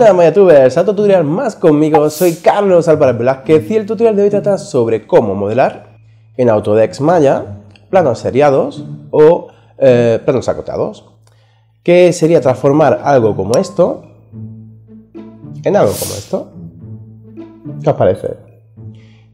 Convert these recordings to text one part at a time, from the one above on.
Hola Mayatubers, Tubers, a tutorial más conmigo, soy Carlos Álvarez Velázquez y el tutorial de hoy trata sobre cómo modelar en Autodex Maya planos seriados o eh, planos acotados, que sería transformar algo como esto en algo como esto. ¿Qué os parece?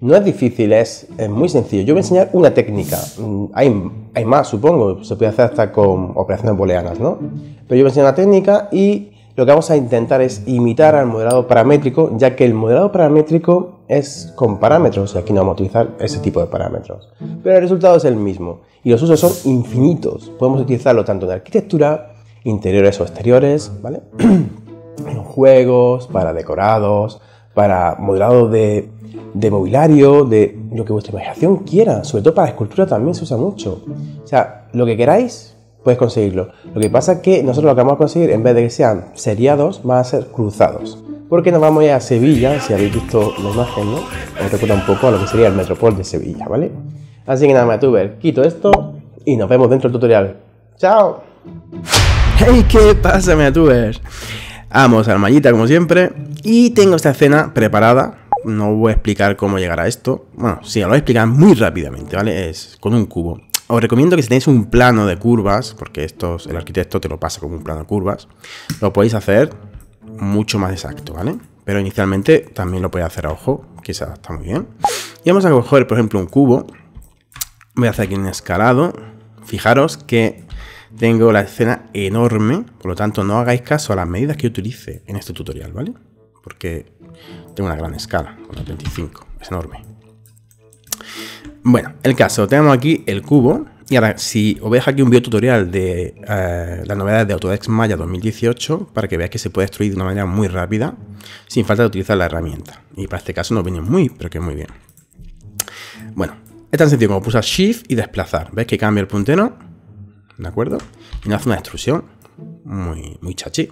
No es difícil, es, muy sencillo. Yo voy a enseñar una técnica. Mm, hay, hay más, supongo, se puede hacer hasta con operaciones booleanas, ¿no? Pero yo voy a enseñar una técnica y lo que vamos a intentar es imitar al modelado paramétrico, ya que el modelado paramétrico es con parámetros y aquí no vamos a utilizar ese tipo de parámetros. Pero el resultado es el mismo y los usos son infinitos. Podemos utilizarlo tanto en arquitectura, interiores o exteriores, ¿vale? en juegos, para decorados, para modelado de, de mobiliario, de lo que vuestra imaginación quiera. Sobre todo para escultura también se usa mucho. O sea, lo que queráis puedes conseguirlo. Lo que pasa es que nosotros lo que vamos a conseguir, en vez de que sean seriados, van a ser cruzados. Porque nos vamos a a Sevilla, si habéis visto la imagen, ¿no? Os recuerda un poco a lo que sería el Metropol de Sevilla, ¿vale? Así que nada, Matuber, quito esto y nos vemos dentro del tutorial. ¡Chao! ¡Hey! ¿Qué pasa, Matuber? Vamos a la mallita, como siempre. Y tengo esta escena preparada no voy a explicar cómo llegar a esto. Bueno, sí, lo voy a explicar muy rápidamente, ¿vale? Es con un cubo os recomiendo que si tenéis un plano de curvas, porque esto, el arquitecto te lo pasa como un plano de curvas, lo podéis hacer mucho más exacto, ¿vale? Pero inicialmente también lo podéis hacer a ojo, que se adapta muy bien. Y vamos a coger, por ejemplo, un cubo. Voy a hacer aquí un escalado. Fijaros que tengo la escena enorme, por lo tanto no hagáis caso a las medidas que utilice en este tutorial, ¿vale? Porque tengo una gran escala, con 25, es enorme. Bueno, el caso, tenemos aquí el cubo. Y ahora, si os veis aquí un tutorial de eh, la las novedades de Autodesk Maya 2018, para que veáis que se puede destruir de una manera muy rápida, sin falta de utilizar la herramienta. Y para este caso nos viene muy, pero que muy bien. Bueno, es tan sencillo como pulsar Shift y desplazar. ¿Veis que cambia el puntero? ¿De acuerdo? Y nos hace una extrusión muy, muy chachi.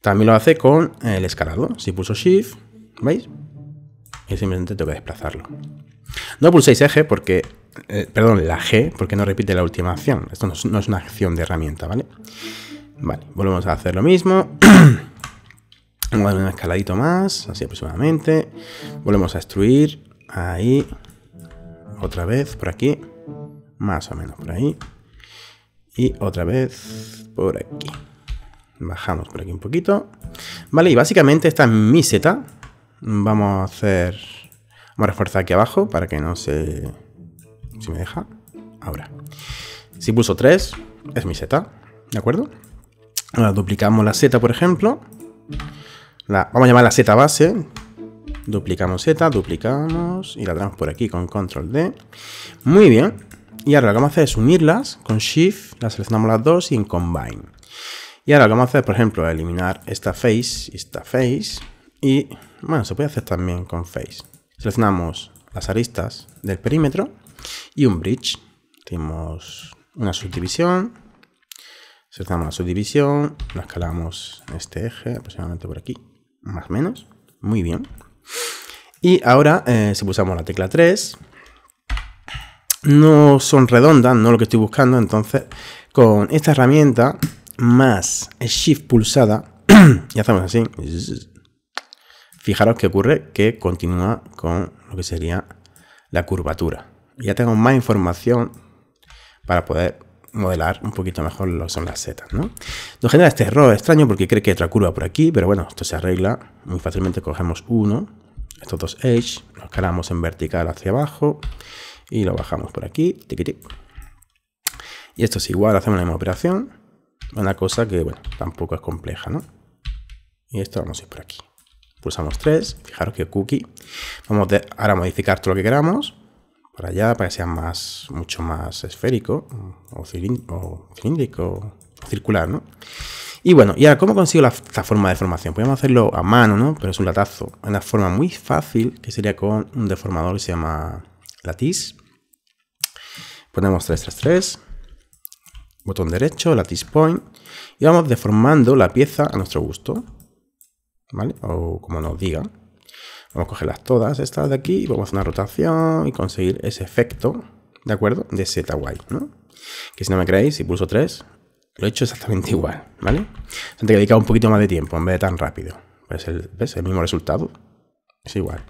También lo hace con el escalado. Si pulso Shift, ¿veis? Y simplemente tengo que desplazarlo. No pulséis eje eh, porque, eh, perdón, la G, porque no repite la última acción. Esto no es, una acción de herramienta, ¿vale? Vale, volvemos a hacer lo mismo. Vamos a un escaladito más, así aproximadamente. Volvemos a destruir ahí. Otra vez, por aquí. Más o menos por ahí. Y otra vez por aquí. Bajamos por aquí un poquito. Vale, y básicamente esta es mi seta. Vamos a hacer Vamos a aquí abajo para que no se... Si me deja. Ahora. Si pulso 3, es mi Z. ¿De acuerdo? Ahora duplicamos la Z, por ejemplo. La, vamos a llamar la Z base. Duplicamos Z, duplicamos y la tenemos por aquí con control D. Muy bien. Y ahora lo que vamos a hacer es unirlas con Shift, las seleccionamos las dos y en Combine. Y ahora lo que vamos a hacer, por ejemplo, eliminar esta face y esta face. Y bueno, se puede hacer también con face. Seleccionamos las aristas del perímetro y un bridge. Tenemos una subdivisión. Seleccionamos la subdivisión, la escalamos en este eje, aproximadamente por aquí, más o menos. Muy bien. Y ahora, eh, si pulsamos la tecla 3, no son redondas, no lo que estoy buscando, entonces con esta herramienta más Shift pulsada, y hacemos así, fijaros que ocurre que continúa con lo que sería la curvatura. Ya tengo más información para poder modelar un poquito mejor lo que son las setas, ¿no? Nos genera este error extraño porque cree que hay otra curva por aquí, pero bueno, esto se arregla muy fácilmente. Cogemos uno, estos dos edge, los calamos en vertical hacia abajo y lo bajamos por aquí, Y esto es igual, hacemos la misma operación, una cosa que, bueno, tampoco es compleja, ¿no? Y esto vamos a ir por aquí usamos 3, fijaros que cookie. Vamos ahora a modificar todo lo que queramos, para allá, para que sea más, mucho más esférico, o, cilíndrico, o circular, Y bueno, y ahora, ¿cómo consigo la, forma de formación? Podemos hacerlo a mano, ¿no? Pero es un latazo. Una forma muy fácil, que sería con un deformador que se llama Lattice. Ponemos 333, botón derecho, Lattice Point, y vamos deformando la pieza a nuestro gusto. ¿vale? O como nos diga Vamos a cogerlas todas, estas de aquí, y vamos a hacer una rotación y conseguir ese efecto, ¿de acuerdo? De ZY, ¿no? Que si no me creéis, si pulso 3, lo he hecho exactamente igual, ¿vale? solo te he dedicado un poquito más de tiempo en vez de tan rápido. Pues el, ¿Ves? El mismo resultado. Es igual.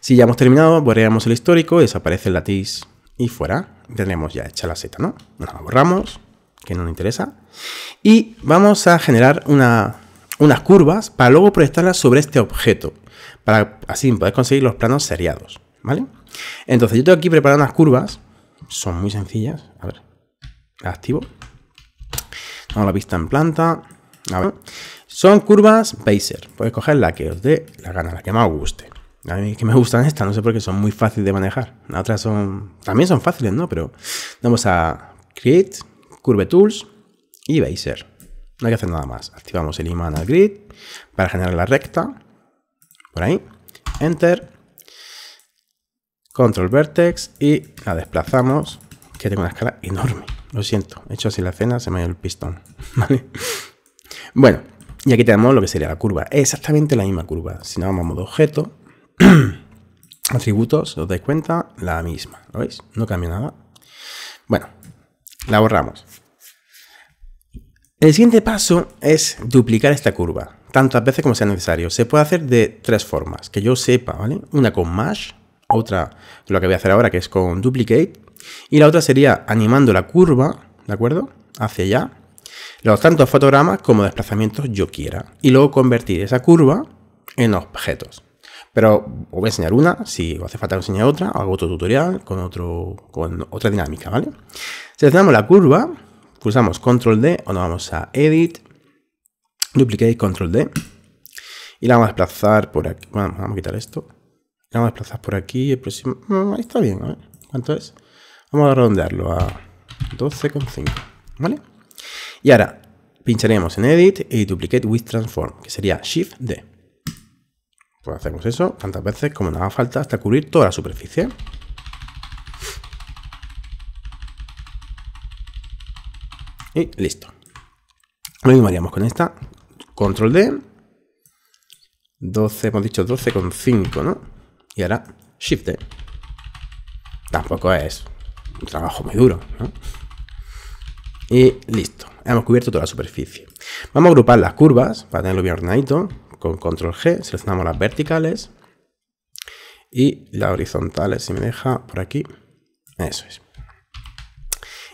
Si ya hemos terminado, borramos el histórico, desaparece el latiz y fuera. Tenemos ya hecha la Z, ¿no? Nos la borramos, que no nos interesa. Y vamos a generar una unas curvas para luego proyectarlas sobre este objeto, para así poder conseguir los planos seriados, ¿vale? Entonces yo tengo aquí preparadas unas curvas, son muy sencillas, a ver, activo, damos la vista en planta, son curvas Baser, Puedes coger la que os dé la gana, la que más os guste. A mí que me gustan estas, no sé por qué son muy fáciles de manejar. Las otras son. También son fáciles, ¿no? Pero vamos a Create, Curve Tools y Baser. No hay que hacer nada más. Activamos el imán al grid para generar la recta. Por ahí. Enter. Control Vertex y la desplazamos. Que tengo una escala enorme. Lo siento. He hecho así la escena, se me ha ido el pistón. ¿Vale? Bueno, y aquí tenemos lo que sería la curva. exactamente la misma curva. Si no, vamos a modo objeto. atributos, os dais cuenta, la misma. ¿Lo veis? No cambia nada. Bueno, la borramos. El siguiente paso es duplicar esta curva, tantas veces como sea necesario. Se puede hacer de tres formas, que yo sepa, ¿vale? Una con Mash, otra lo que voy a hacer ahora que es con Duplicate, y la otra sería animando la curva, ¿de acuerdo? Hacia allá, los tantos fotogramas como desplazamientos yo quiera, y luego convertir esa curva en objetos. Pero os voy a enseñar una, si os hace falta enseñar otra, hago otro tutorial con, otro, con otra dinámica, ¿vale? Seleccionamos la curva, pulsamos control D o nos vamos a edit, duplicate control D y la vamos a desplazar por aquí. Bueno, vamos a quitar esto. La vamos a desplazar por aquí. El próximo. Mm, ahí está bien, a ver. ¿Cuánto es? Vamos a redondearlo a 12,5. ¿Vale? Y ahora pincharemos en Edit y Duplicate with Transform, que sería Shift D. Pues hacemos eso tantas veces como nos haga falta hasta cubrir toda la superficie. Y listo. Lo mismo haríamos con esta. Control D. 12, hemos dicho 12,5, ¿no? Y ahora Shift D. Tampoco es un trabajo muy duro, Y listo. Hemos cubierto toda la superficie. Vamos a agrupar las curvas para tenerlo bien ordenadito. Con control G seleccionamos las verticales y las horizontales, si me deja por aquí. Eso es.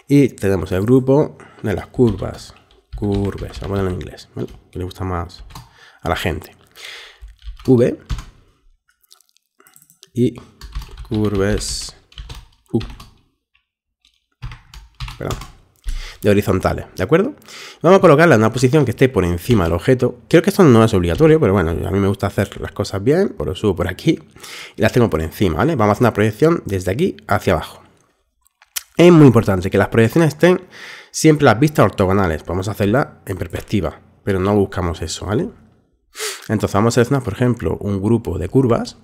Y tenemos el grupo de las curvas. Curves, vamos a ponerlo en inglés, que le gusta más a la gente. V y curves U. De horizontales, ¿de acuerdo? Vamos a colocarla en una posición que esté por encima del objeto. Creo que esto no es obligatorio, pero bueno, a mí me gusta hacer las cosas bien, por lo subo por aquí y las tengo por encima, ¿vale? Vamos a hacer una proyección desde aquí hacia abajo. Es muy importante que las proyecciones estén siempre las vistas ortogonales. Podemos hacerlas en perspectiva, pero no buscamos eso, ¿vale? Entonces vamos a seleccionar, por ejemplo, un grupo de curvas.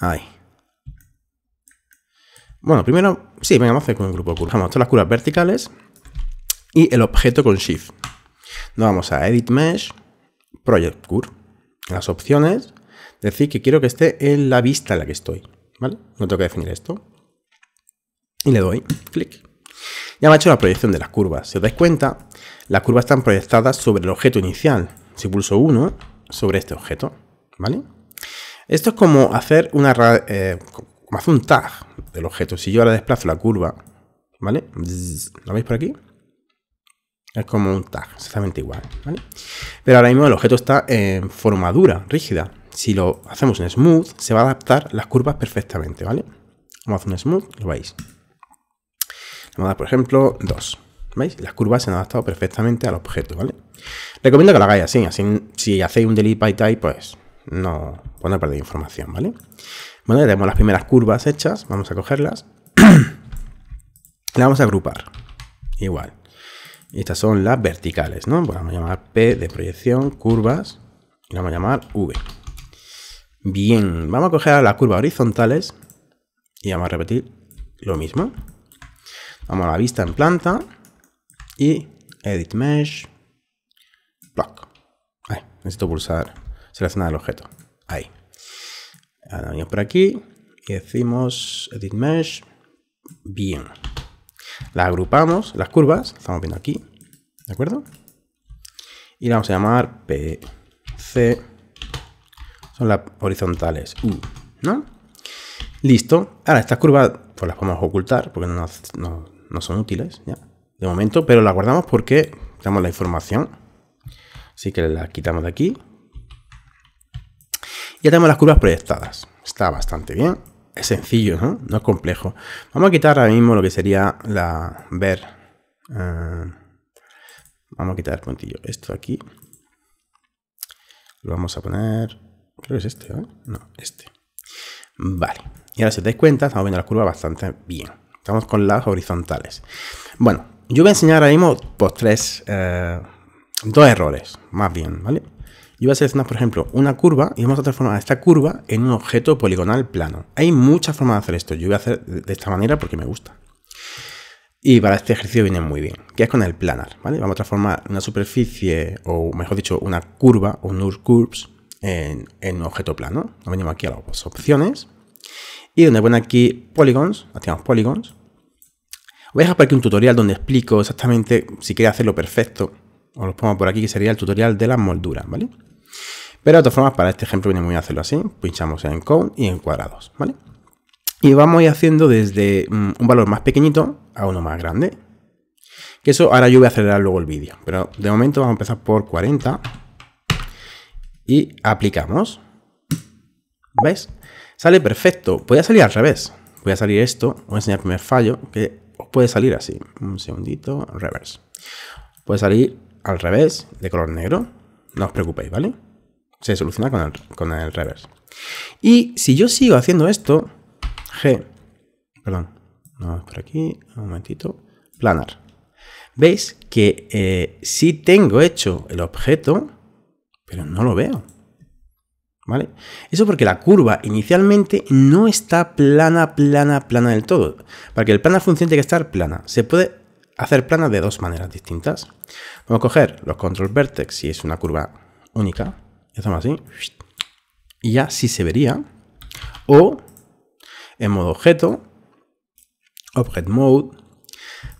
Ahí. Bueno, primero, sí, venga, vamos a hacer con un grupo de curvas. Vamos a todas las curvas verticales y el objeto con Shift. Nos vamos a Edit Mesh, Project Curve. Las opciones, decir que quiero que esté en la vista en la que estoy, ¿vale? No tengo que definir esto y le doy clic. Ya me ha hecho la proyección de las curvas. Si os dais cuenta, las curvas están proyectadas sobre el objeto inicial. Si pulso 1, sobre este objeto. ¿Vale? Esto es como hacer una eh, como hacer un tag del objeto. Si yo ahora desplazo la curva, ¿vale? ¿Lo veis por aquí? Es como un tag, exactamente igual, Pero ahora mismo el objeto está en forma dura, rígida. Si lo hacemos en smooth, se va a adaptar las curvas perfectamente, ¿vale? Vamos un smooth, lo veis. Vamos a dar, por ejemplo, dos ¿Veis? Las curvas se han adaptado perfectamente al objeto, ¿vale? Recomiendo que la hagáis así, así si hacéis un delete by type, pues no, pues a perder información, ¿vale? Bueno, ya tenemos las primeras curvas hechas, vamos a cogerlas. las vamos a agrupar, igual. estas son las verticales, ¿no? Pues vamos a llamar P de proyección, curvas, y vamos a llamar V. Bien, vamos a coger las curvas horizontales y vamos a repetir lo mismo. Vamos a la vista en planta y Edit Mesh, Block. necesito pulsar seleccionar el objeto. Ahí. Ahora venimos por aquí y decimos Edit Mesh. Bien. la agrupamos, las curvas, estamos viendo aquí, ¿de acuerdo? Y vamos a llamar PC. son las horizontales, U, ¿no? Listo. Ahora estas curvas pues las podemos ocultar porque no no, no son útiles, ya, de momento, pero la guardamos porque damos la información. Así que la quitamos de aquí. Ya tenemos las curvas proyectadas. Está bastante bien. Es sencillo, ¿no? No es complejo. Vamos a quitar ahora mismo lo que sería la ver. Eh, vamos a quitar el puntillo. Esto aquí. Lo vamos a poner. Creo que es este, ¿eh? No, este. Vale. Y ahora si os dais cuenta, estamos viendo las curvas bastante bien. Estamos con las horizontales. Bueno, yo voy a enseñar ahora mismo pues, eh, dos errores, más bien, ¿vale? Yo voy a seleccionar, por ejemplo, una curva y vamos a transformar esta curva en un objeto poligonal plano. Hay muchas formas de hacer esto. Yo voy a hacer de esta manera porque me gusta. Y para este ejercicio viene muy bien, que es con el planar, ¿vale? Vamos a transformar una superficie, o mejor dicho, una curva, o nur curves, en, en un objeto plano. Nos venimos aquí a las opciones y donde pone aquí polygons, activamos polygons. Voy a dejar por aquí un tutorial donde explico exactamente si quiere hacerlo perfecto. o lo pongo por aquí, que sería el tutorial de las molduras, ¿vale? Pero de todas formas, para este ejemplo viene muy hacerlo así. Pinchamos en cone y en cuadrados, ¿vale? Y vamos a ir haciendo desde mm, un valor más pequeñito a uno más grande. Que eso ahora yo voy a acelerar luego el vídeo. Pero de momento vamos a empezar por 40. Y aplicamos. ¿Ves? Sale perfecto. Voy a salir al revés. Voy a salir esto. Voy a enseñar el primer fallo, que os puede salir así. Un segundito. Reverse. Puede salir al revés, de color negro. No os preocupéis, ¿vale? Se soluciona con el, reverse. Y si yo sigo haciendo esto, G, perdón, no, por aquí, un momentito, planar. ¿Veis que si eh, sí tengo hecho el objeto, pero no lo veo? ¿Vale? Eso porque la curva inicialmente no está plana, plana, plana del todo. Para que el plana funcione tiene que estar plana. Se puede hacer plana de dos maneras distintas. Vamos a coger los control vertex si es una curva única. Y así. Y ya sí se vería. O en modo objeto, object mode,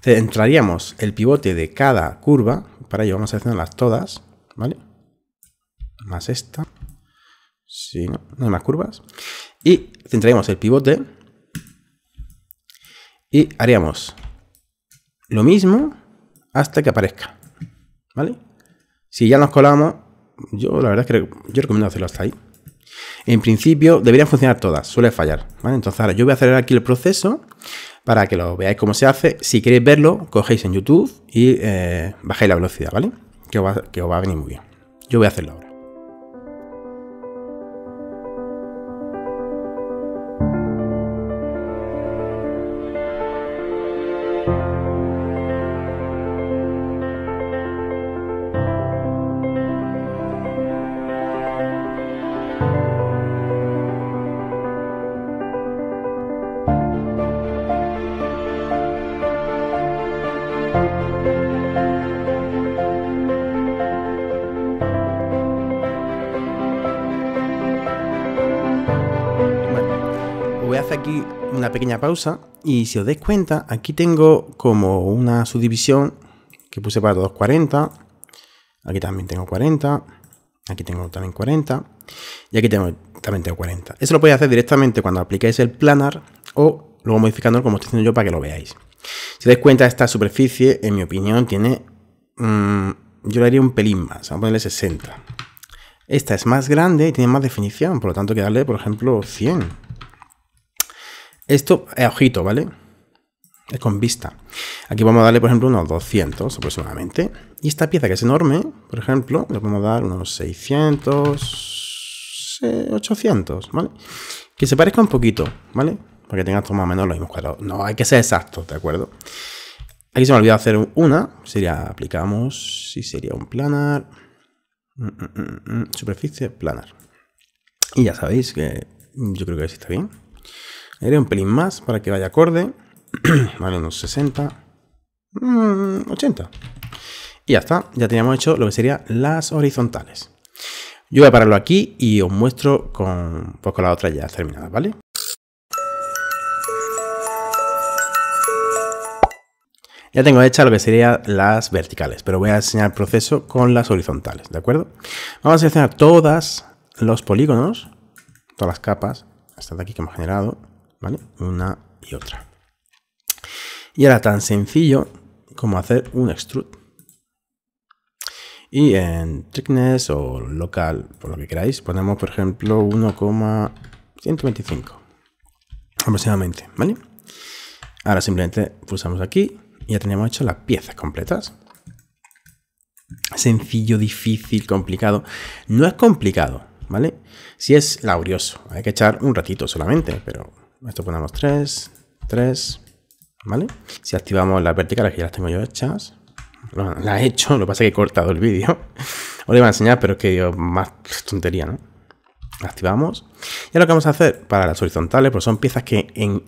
centraríamos el pivote de cada curva. Para ello vamos a hacerlas todas, ¿vale? Más esta. Sí, no, no hay más curvas. Y centraremos el pivote. Y haríamos lo mismo hasta que aparezca. ¿Vale? Si ya nos colamos, yo la verdad es que yo recomiendo hacerlo hasta ahí. En principio deberían funcionar todas, suele fallar. Entonces ahora yo voy a acelerar aquí el proceso para que lo veáis cómo se hace. Si queréis verlo, cogéis en YouTube y eh, bajáis la velocidad, ¿vale? Que va, que va a venir muy bien. Yo voy a hacerlo pequeña pausa y si os dais cuenta, aquí tengo como una subdivisión que puse para todos Aquí también tengo 40. Aquí tengo también 40. Y aquí tengo, también tengo 40. Eso lo podéis hacer directamente cuando aplicáis el planar o luego modificando como estoy haciendo yo para que lo veáis. Si dais cuenta, esta superficie, en mi opinión, tiene... Mm, yo le haría un pelín más. Vamos a ponerle 60. Esta es más grande y tiene más definición, por lo tanto que darle, por ejemplo, 100. Esto es eh, ojito, ¿vale? Es con vista. Aquí vamos a darle, por ejemplo, unos 200 aproximadamente. Y esta pieza que es enorme, por ejemplo, le a dar unos 600, 800, ¿vale? Que se parezca un poquito, ¿vale? Para que tenga más o menos los mismos cuadrados. No, hay que ser exacto, ¿de acuerdo? Aquí se me olvidó hacer una. Sería, aplicamos, si sería un planar. Mm, mm, mm, superficie planar. Y ya sabéis que yo creo que así está bien. Haré un pelín más para que vaya acorde. vale, unos 60. 80. Mm, y ya está, ya teníamos hecho lo que serían las horizontales. Yo voy a pararlo aquí y os muestro con, pues con ya terminada ¿vale? Ya tengo hecha lo que serían las verticales, pero voy a enseñar el proceso con las horizontales, ¿de acuerdo? Vamos a seleccionar todas los polígonos, todas las capas, hasta de aquí que hemos generado. Una y otra. Y era tan sencillo como hacer un extrude. Y en thickness o local, por lo que queráis, ponemos por ejemplo 1,125 aproximadamente, ¿vale? Ahora simplemente pulsamos aquí y ya tenemos hecho las piezas completas. Sencillo, difícil, complicado. No es complicado, ¿vale? Si es laborioso, hay que echar un ratito solamente, pero esto ponemos 3, 3, ¿vale? Si activamos las verticales, que ya las tengo yo hechas, las he hecho, lo que pasa es que he cortado el vídeo. Os lo iba a enseñar, pero es que yo más tontería, ¿no? Activamos. Y ahora lo que vamos a hacer para las horizontales, pues son piezas que en...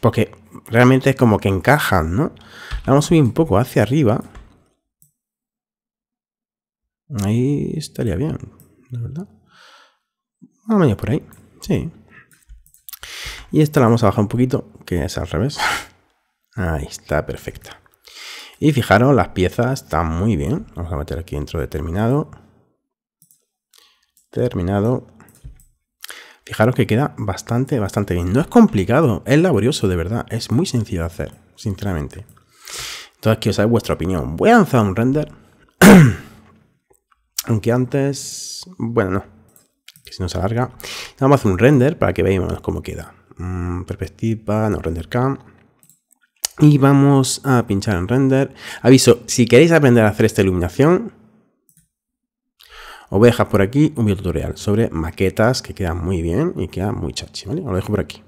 Porque realmente es como que encajan, ¿no? La vamos a subir un poco hacia arriba. Ahí estaría bien, verdad. Más o menos por ahí. Sí. Y esta la vamos a bajar un poquito, que es al revés. Ahí está, perfecta. Y fijaros, las piezas están muy bien. Vamos a meter aquí dentro de terminado. Terminado. Fijaros que queda bastante, bastante bien. No es complicado, es laborioso, de verdad. Es muy sencillo de hacer, sinceramente. Entonces quiero saber vuestra opinión. Voy a lanzar un render. Aunque antes... Bueno, no. Que si no se alarga. Vamos a hacer un render para que veamos cómo queda. Mm, perspectiva, no, render cam. Y vamos a pinchar en render. Aviso, si queréis aprender a hacer esta iluminación, os voy por aquí un video tutorial sobre maquetas que quedan muy bien y queda muy chachi, ¿vale? lo dejo por aquí.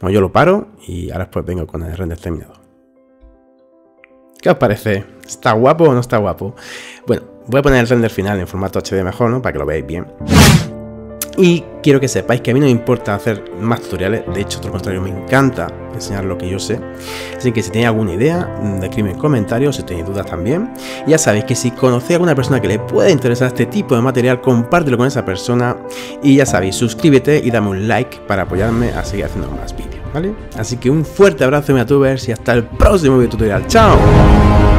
Bueno, yo lo paro y ahora después pues vengo con el render terminado. ¿Qué os parece? ¿Está guapo o no está guapo? Bueno, voy a poner el render final en formato HD mejor, ¿no? Para que lo veáis bien. Y quiero que sepáis que a mí no me importa hacer más tutoriales, de hecho, todo lo contrario, me encanta enseñar lo que yo sé. Así que si tenéis alguna idea, mm, escribidme en comentarios, si tenéis dudas también. ya sabéis que si conocéis a alguna persona que le pueda interesar este tipo de material, compártelo con esa persona. Y ya sabéis, suscríbete y dame un like para apoyarme a seguir haciendo más vídeos, ¿vale? Así que un fuerte abrazo, youtubers, y hasta el próximo video tutorial. ¡Chao!